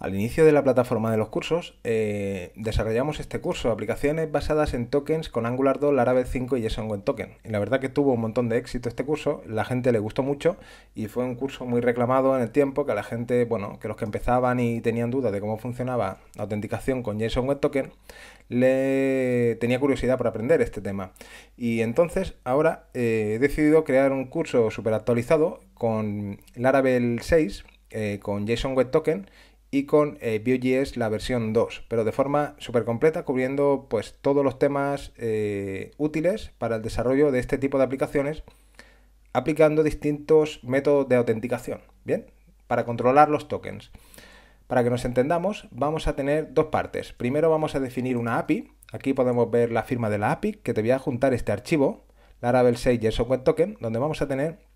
Al inicio de la plataforma de los cursos, eh, desarrollamos este curso, aplicaciones basadas en tokens con Angular 2, Laravel 5 y JSON Web Token. Y la verdad que tuvo un montón de éxito este curso, la gente le gustó mucho y fue un curso muy reclamado en el tiempo, que la gente, bueno, que los que empezaban y tenían dudas de cómo funcionaba la autenticación con JSON Web Token, le tenía curiosidad por aprender este tema. Y entonces ahora eh, he decidido crear un curso súper actualizado con Laravel 6, eh, con JSON Web Token, y con eh, Vue.js la versión 2, pero de forma súper completa, cubriendo pues todos los temas eh, útiles para el desarrollo de este tipo de aplicaciones, aplicando distintos métodos de autenticación, ¿bien? Para controlar los tokens. Para que nos entendamos, vamos a tener dos partes. Primero vamos a definir una API. Aquí podemos ver la firma de la API, que te voy a juntar este archivo, Laravel 6 JSON Web Token, donde vamos a tener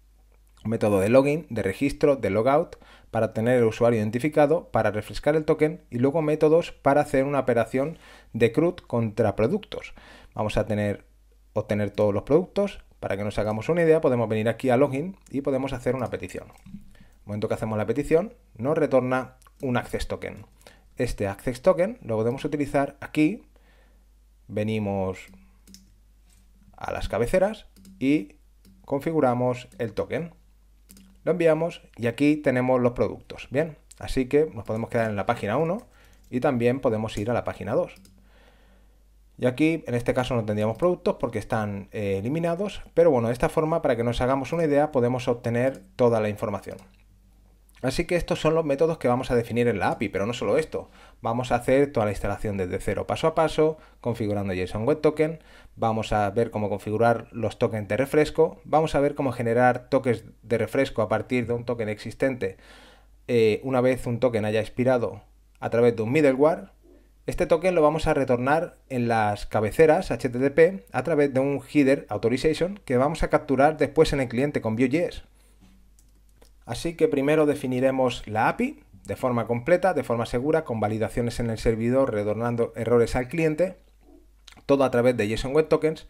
método de login, de registro, de logout, para tener el usuario identificado, para refrescar el token y luego métodos para hacer una operación de CRUD contra productos. Vamos a tener obtener todos los productos. Para que nos hagamos una idea, podemos venir aquí a login y podemos hacer una petición. En el momento que hacemos la petición, nos retorna un access token. Este access token lo podemos utilizar aquí. Venimos a las cabeceras y configuramos el token. Lo enviamos y aquí tenemos los productos, ¿bien? Así que nos podemos quedar en la página 1 y también podemos ir a la página 2. Y aquí, en este caso, no tendríamos productos porque están eh, eliminados, pero bueno, de esta forma, para que nos hagamos una idea, podemos obtener toda la información. Así que estos son los métodos que vamos a definir en la API, pero no solo esto. Vamos a hacer toda la instalación desde cero paso a paso, configurando JSON Web Token, vamos a ver cómo configurar los tokens de refresco, vamos a ver cómo generar tokens de refresco a partir de un token existente eh, una vez un token haya expirado a través de un middleware. Este token lo vamos a retornar en las cabeceras HTTP a través de un header authorization que vamos a capturar después en el cliente con Vue.js. Así que primero definiremos la API de forma completa, de forma segura, con validaciones en el servidor, retornando errores al cliente, todo a través de JSON Web Tokens.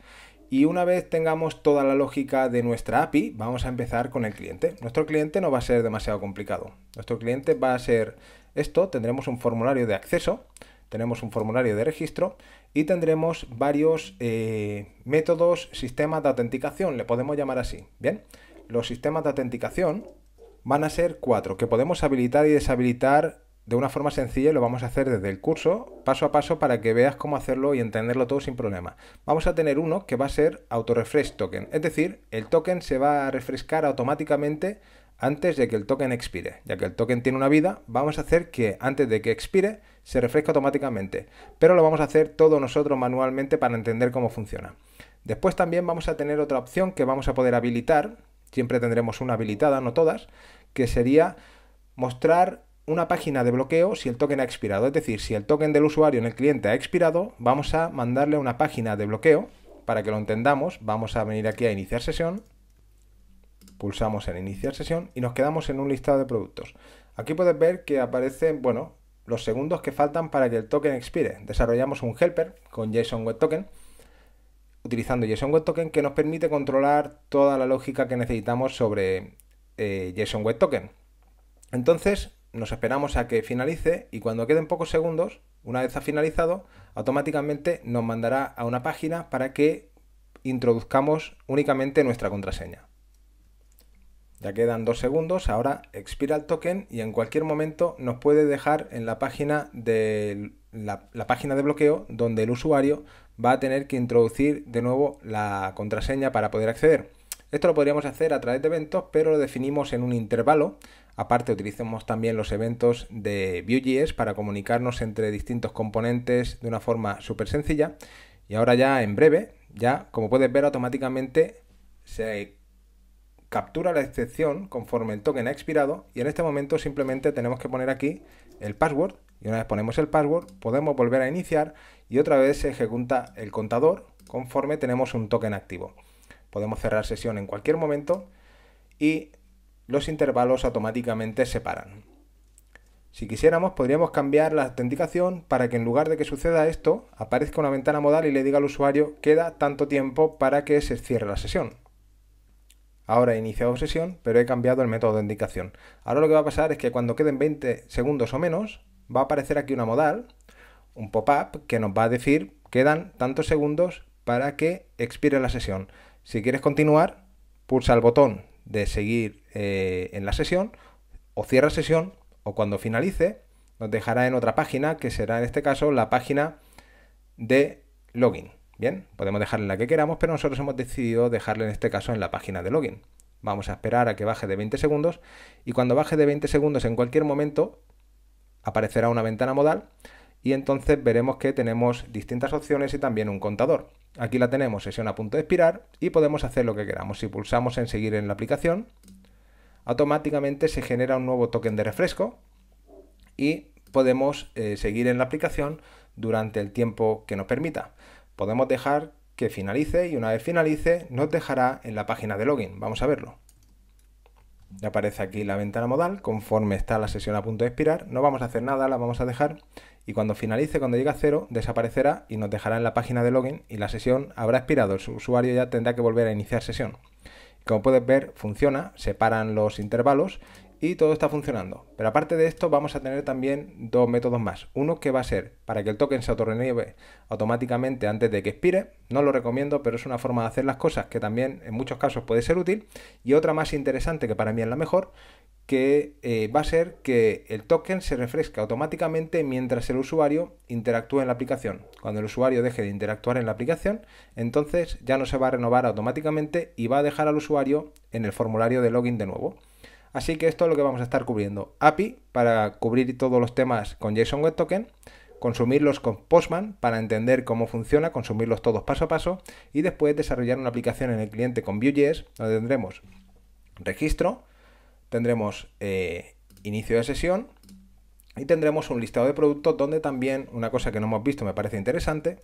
Y una vez tengamos toda la lógica de nuestra API, vamos a empezar con el cliente. Nuestro cliente no va a ser demasiado complicado. Nuestro cliente va a ser esto, tendremos un formulario de acceso, tenemos un formulario de registro y tendremos varios eh, métodos, sistemas de autenticación, le podemos llamar así. Bien, los sistemas de autenticación van a ser cuatro, que podemos habilitar y deshabilitar de una forma sencilla y lo vamos a hacer desde el curso, paso a paso, para que veas cómo hacerlo y entenderlo todo sin problema. Vamos a tener uno que va a ser autorefresh token, es decir, el token se va a refrescar automáticamente antes de que el token expire. Ya que el token tiene una vida, vamos a hacer que antes de que expire se refresque automáticamente, pero lo vamos a hacer todo nosotros manualmente para entender cómo funciona. Después también vamos a tener otra opción que vamos a poder habilitar, siempre tendremos una habilitada, no todas, que sería mostrar una página de bloqueo si el token ha expirado. Es decir, si el token del usuario en el cliente ha expirado, vamos a mandarle una página de bloqueo. Para que lo entendamos, vamos a venir aquí a iniciar sesión. Pulsamos en iniciar sesión y nos quedamos en un listado de productos. Aquí puedes ver que aparecen, bueno, los segundos que faltan para que el token expire. Desarrollamos un helper con JSON Web Token utilizando JSON Web Token que nos permite controlar toda la lógica que necesitamos sobre eh, JSON Web Token. Entonces nos esperamos a que finalice y cuando queden pocos segundos, una vez ha finalizado, automáticamente nos mandará a una página para que introduzcamos únicamente nuestra contraseña. Ya quedan dos segundos, ahora expira el token y en cualquier momento nos puede dejar en la página del la, página de bloqueo donde el usuario va a tener que introducir de nuevo la contraseña para poder acceder. Esto lo podríamos hacer a través de eventos, pero lo definimos en un intervalo. Aparte, utilizamos también los eventos de Vue.js para comunicarnos entre distintos componentes de una forma súper sencilla. Y ahora ya en breve, ya como puedes ver automáticamente se captura la excepción conforme el token ha expirado y en este momento simplemente tenemos que poner aquí el password y una vez ponemos el password podemos volver a iniciar y otra vez se ejecuta el contador conforme tenemos un token activo. Podemos cerrar sesión en cualquier momento y los intervalos automáticamente se paran. Si quisiéramos, podríamos cambiar la autenticación para que en lugar de que suceda esto, aparezca una ventana modal y le diga al usuario queda tanto tiempo para que se cierre la sesión. Ahora he iniciado sesión, pero he cambiado el método de indicación. Ahora lo que va a pasar es que cuando queden 20 segundos o menos, va a aparecer aquí una modal, un pop-up, que nos va a decir quedan tantos segundos para que expire la sesión. Si quieres continuar, pulsa el botón de seguir eh, en la sesión o cierra sesión o cuando finalice nos dejará en otra página que será en este caso la página de login. Bien, podemos dejarla en la que queramos, pero nosotros hemos decidido dejarla en este caso en la página de login. Vamos a esperar a que baje de 20 segundos y cuando baje de 20 segundos en cualquier momento aparecerá una ventana modal y entonces veremos que tenemos distintas opciones y también un contador. Aquí la tenemos, sesión a punto de expirar y podemos hacer lo que queramos. Si pulsamos en seguir en la aplicación, automáticamente se genera un nuevo token de refresco y podemos eh, seguir en la aplicación durante el tiempo que nos permita podemos dejar que finalice y una vez finalice nos dejará en la página de login. Vamos a verlo. Ya aparece aquí la ventana modal, conforme está la sesión a punto de expirar, no vamos a hacer nada, la vamos a dejar y cuando finalice, cuando llegue a cero, desaparecerá y nos dejará en la página de login y la sesión habrá expirado, el usuario ya tendrá que volver a iniciar sesión. Como puedes ver, funciona, separan los intervalos y todo está funcionando. Pero aparte de esto vamos a tener también dos métodos más. Uno que va a ser para que el token se renueve automáticamente antes de que expire. No lo recomiendo, pero es una forma de hacer las cosas que también en muchos casos puede ser útil. Y otra más interesante que para mí es la mejor, que eh, va a ser que el token se refresca automáticamente mientras el usuario interactúa en la aplicación. Cuando el usuario deje de interactuar en la aplicación, entonces ya no se va a renovar automáticamente y va a dejar al usuario en el formulario de login de nuevo. Así que esto es lo que vamos a estar cubriendo. API para cubrir todos los temas con JSON Web Token, consumirlos con Postman para entender cómo funciona, consumirlos todos paso a paso y después desarrollar una aplicación en el cliente con Vue.js donde tendremos registro, tendremos eh, inicio de sesión y tendremos un listado de productos donde también una cosa que no hemos visto me parece interesante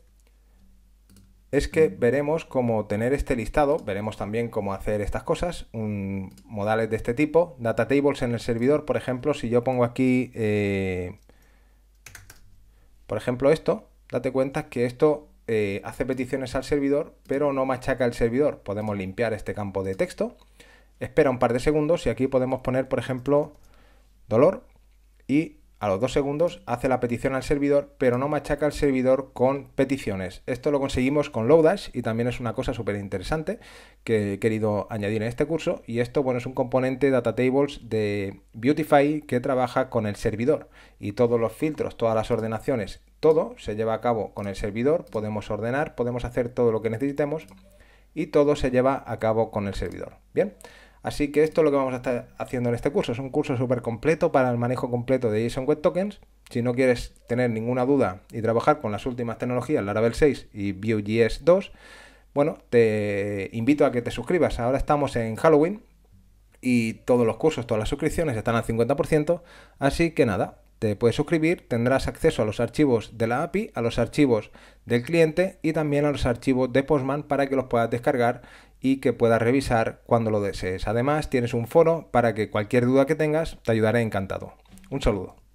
es que mm. veremos cómo tener este listado, veremos también cómo hacer estas cosas, modales de este tipo, data tables en el servidor, por ejemplo, si yo pongo aquí, eh, por ejemplo, esto, date cuenta que esto eh, hace peticiones al servidor, pero no machaca el servidor. Podemos limpiar este campo de texto, espera un par de segundos y aquí podemos poner, por ejemplo, dolor y a los dos segundos hace la petición al servidor, pero no machaca al servidor con peticiones. Esto lo conseguimos con Lodash y también es una cosa súper interesante que he querido añadir en este curso. Y esto, bueno, es un componente Data Tables de Beautify que trabaja con el servidor y todos los filtros, todas las ordenaciones, todo se lleva a cabo con el servidor. Podemos ordenar, podemos hacer todo lo que necesitemos y todo se lleva a cabo con el servidor. Bien. Así que esto es lo que vamos a estar haciendo en este curso. Es un curso súper completo para el manejo completo de JSON Web Tokens. Si no quieres tener ninguna duda y trabajar con las últimas tecnologías, Laravel 6 y Vue.js 2, bueno, te invito a que te suscribas. Ahora estamos en Halloween y todos los cursos, todas las suscripciones están al 50%. Así que nada, te puedes suscribir, tendrás acceso a los archivos de la API, a los archivos del cliente y también a los archivos de Postman para que los puedas descargar y que puedas revisar cuando lo desees. Además, tienes un foro para que cualquier duda que tengas te ayudaré encantado. Un saludo.